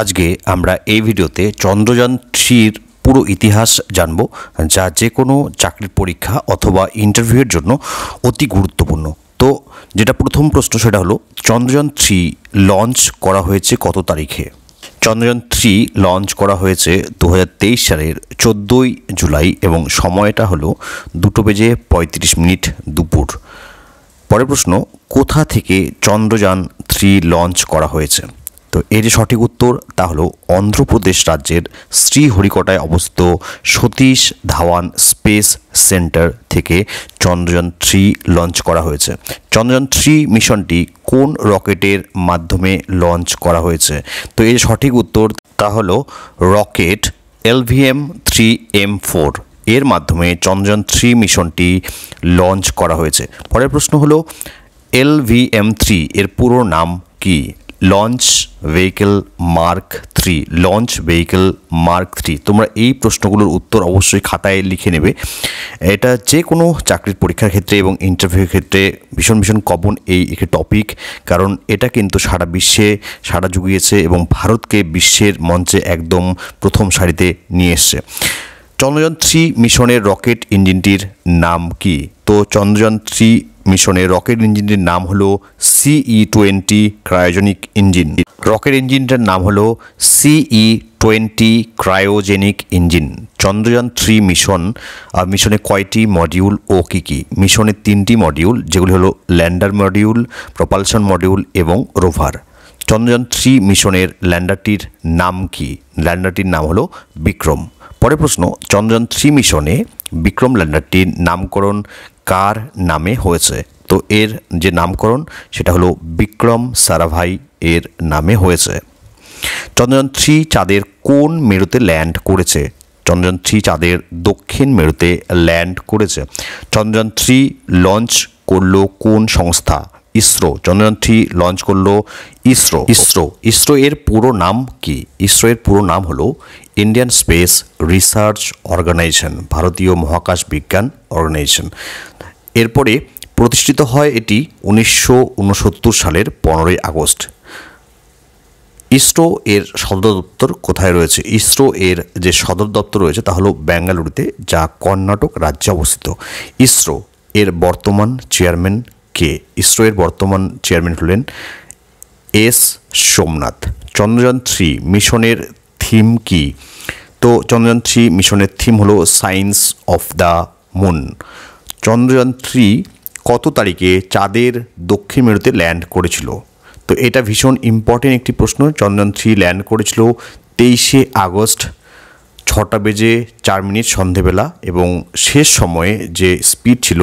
আজকে আমরা এই ভিডিওতে চন্দ্রযান থ্রির পুরো ইতিহাস জানব যা যে কোনো চাকরির পরীক্ষা অথবা ইন্টারভিউয়ের জন্য অতি গুরুত্বপূর্ণ তো যেটা প্রথম প্রশ্ন সেটা হলো চন্দ্রযান থ্রি লঞ্চ করা হয়েছে কত তারিখে চন্দ্রযান থ্রি লঞ্চ করা হয়েছে দু সালের চোদ্দোই জুলাই এবং সময়টা হলো দুটো বেজে পঁয়ত্রিশ মিনিট দুপুর পরের প্রশ্ন কোথা থেকে চন্দ্রযান থ্রি লঞ্চ করা হয়েছে তো এর যে সঠিক উত্তর তা হলো অন্ধ্রপ্রদেশ রাজ্যের শ্রীহরিকোটায় অবস্থিত সতীশ ধাওয়ান স্পেস সেন্টার থেকে চন্দ্রযান থ্রি লঞ্চ করা হয়েছে চন্দ্রযান থ্রি মিশনটি কোন রকেটের মাধ্যমে লঞ্চ করা হয়েছে তো এর সঠিক উত্তর তা হলো rocket LVM three M four এর মাধ্যমে চন্দ্রযান থ্রি মিশনটি লঞ্চ করা হয়েছে পরের প্রশ্ন হলো এলভিএম থ্রি এর পুরো নাম কী launch vehicle mark three launch vehicle mark three তোমরা এই প্রশ্নগুলোর উত্তর অবশ্যই খাতায় লিখে নেবে এটা যে কোনো চাকরির পরীক্ষার ক্ষেত্রে এবং ইন্টারভিউর ক্ষেত্রে ভীষণ ভীষণ কমন এই একটি টপিক কারণ এটা কিন্তু সারা বিশ্বে সারা জুগিয়েছে এবং ভারতকে বিশ্বের মঞ্চে একদম প্রথম সারিতে নিয়ে এসছে চন্দ্রযান থ্রি মিশনের রকেট ইঞ্জিনটির নাম কি তো চন্দ্রযান থ্রি মিশনের রকেট ইঞ্জিনটির নাম হলো CE twenty cryogenic engine rocket ইঞ্জিনটার নাম হল CE twenty cryogenic engine Chandrayaan three mission মিশনে কয়টি মডিউল ও কী কী মিশনের তিনটি মডিউল যেগুলি হলো ল্যান্ডার মডিউল প্রপালশন মডিউল এবং রোভার চন্দ্রযান থ্রি মিশনের ল্যান্ডারটির নাম কি ল্যান্ডারটির নাম হলো বিক্রম পরে প্রশ্ন চন্দ্রযান থ্রি মিশনে বিক্রম ল্যান্ডারটির নামকরণ কার নামে হয়েছে তো এর যে নামকরণ সেটা হলো বিক্রম সারাভাই এর নামে হয়েছে চন্দ্রযান থ্রি চাঁদের কোন মেরুতে ল্যান্ড করেছে চন্দ্রযান থ্রি চাঁদের দক্ষিণ মেরুতে ল্যান্ড করেছে চন্দ্রযান থ্রি লঞ্চ করলো কোন সংস্থা ইসরো চন্দ্রযান থ্রি লঞ্চ করলো ইসরো ইসরো ইসরো এর পুরো নাম কি ইসরো এর পুরো নাম হলো ইন্ডিয়ান স্পেস রিসার্চ অর্গানাইজেশন ভারতীয় মহাকাশ বিজ্ঞান অর্গানাইজেশন এরপরে প্রতিষ্ঠিত হয় এটি উনিশশো সালের পনেরোই আগস্ট ইসরো এর সদর দপ্তর কোথায় রয়েছে ইসরো এর যে সদর দপ্তর রয়েছে তা হলো ব্যাঙ্গালুরুতে যা কর্ণাটক রাজ্যে অবস্থিত ইসরো এর বর্তমান চেয়ারম্যান কে ইসরো এর বর্তমান চেয়ারম্যান হলেন এস সোমনাথ চন্দ্রযান থ্রি মিশনের থিম কি তো চন্দ্রযান থ্রি মিশনের থিম হলো science of the moon Chandrayaan three কত তারিখে চাঁদের দক্ষিণ মেরুতে ল্যান্ড করেছিল তো এটা ভীষণ ইম্পর্টেন্ট একটি প্রশ্ন চন্দ্রযান থ্রি ল্যান্ড করেছিল তেইশে আগস্ট ছটা বেজে চার মিনিট সন্ধেবেলা এবং শেষ সময়ে যে স্পিড ছিল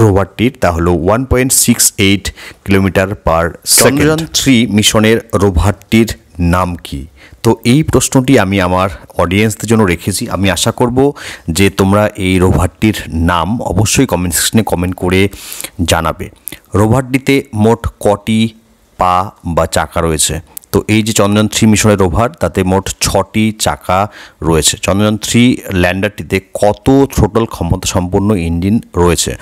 রোভারটির তা হলো one point six eight kilometre পার চন্দ্রযান থ্রি মিশনের রোভারটির নাম কি তো এই প্রশ্নটি আমি আমার অডিয়েন্সদের জন্য রেখেছি আমি আশা করব যে তোমরা এই রোভারটির নাম অবশ্যই কমেন্ট সেকশনে কমেন্ট করে জানাবে রোভারটিতে মোট কটি পা বা চাকা রয়েছে তো এই যে চন্দ্রযান থ্রি মিশনের রোভার তাতে মোট ছটি চাকা রয়েছে চন্দ্রযান থ্রি ল্যান্ডারটিতে কত থ্রোটল ক্ষমতা সম্পন্ন ইঞ্জিন রয়েছে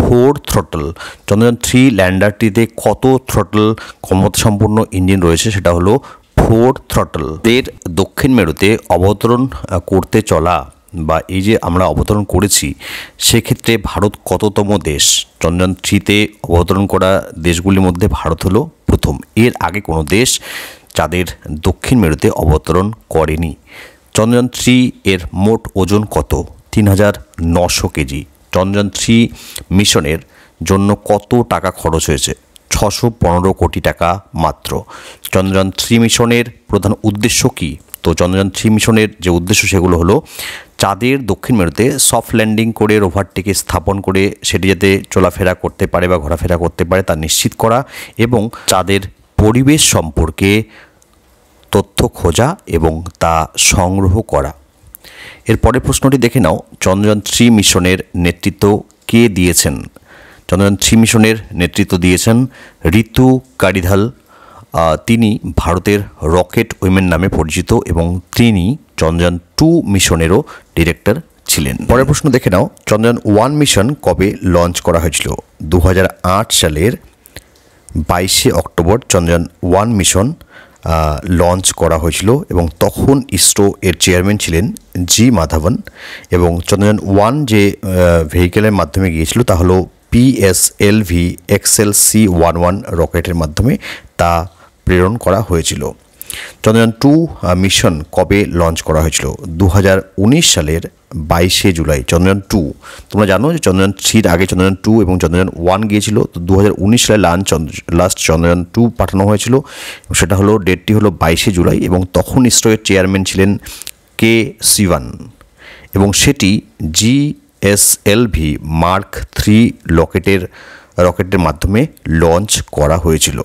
ফোর থ্রোটল চন্দ্রযান থ্রি ল্যান্ডারটিতে কত থ্রোটল ক্ষমতা সম্পন্ন ইঞ্জিন রয়েছে সেটা হলো ফোর এর দক্ষিণ মেরুতে অবতরণ করতে চলা বা এই যে আমরা অবতরণ করেছি সেক্ষেত্রে ভারত কততম দেশ চন্দ্রযান থ্রিতে অবতরণ করা দেশগুলির মধ্যে ভারত হলো প্রথম এর আগে কোনো দেশ যাদের দক্ষিণ মেরুতে অবতরণ করেনি চন্দ্রযান থ্রি এর মোট ওজন কত তিন হাজার নশো কেজি চন্দ্রযান থ্রি মিশনের জন্য কত টাকা খরচ হয়েছে ছশো পনেরো কোটি টাকা মাত্র চন্দ্রযান থ্রি মিশনের প্রধান উদ্দেশ্য কী তো চন্দ্রযান থ্রি মিশনের যে উদ্দেশ্য সেগুলো হলো চাঁদের দক্ষিণ মেরুতে সফট ল্যান্ডিং করে রোভারটিকে স্থাপন করে সেটি যাতে চলাফেরা করতে পারে বা ঘোরাফেরা করতে পারে তা নিশ্চিত করা এবং চাঁদের পরিবেশ সম্পর্কে তথ্য খোঁজা এবং তা সংগ্রহ করা এর পরের প্রশ্নটি দেখে নাও চন্দ্রযান থ্রি মিশনের নেতৃত্ব কে দিয়েছেন চন্দ্রযান শ্রী মিশনের নেতৃত্ব দিয়েছেন ঋতু কারিধাল তিনি ভারতের রকেট উইমেন নামে পরিচিত এবং তিনি চন্দ্রযান টু মিশনেরও ডিরেক্টর ছিলেন পরের প্রশ্ন দেখে নাও চন্দ্রযান ওয়ান মিশন কবে লঞ্চ করা হয়েছিল দু সালের বাইশে October Chandrayaan one mission launch করা হয়েছিল এবং তখন ইসরো এর চেয়ারম্যান ছিলেন জি মাধাবন এবং চন্দ্রযান ওয়ান যে ভেহিকেলের মাধ্যমে গিয়েছিল তা হলো PSLV XL C one one রকেটের মাধ্যমে তা প্রেরণ করা হয়েছিল চন্দ্রযান টু মিশন কবে লঞ্চ করা হয়েছিল দু সালের বাইশে জুলাই চন্দ্রযান টু তোমরা জানো যে চন্দ্রযান থ্রির আগে চন্দ্রযান টু এবং চন্দ্রযান ওয়ান গিয়েছিল তো দু সালে লাঞ্চ লাস্ট চন্দ্রযান টু পাঠানো হয়েছিল সেটা হলো ডেটটি হলো বাইশে জুলাই এবং তখন ইসরোয়ের চেয়ারম্যান ছিলেন কে সিভান এবং সেটি জি এসএলভি মার্ক থ্রি লকেটের রকেটের মাধ্যমে লঞ্চ করা হয়েছিল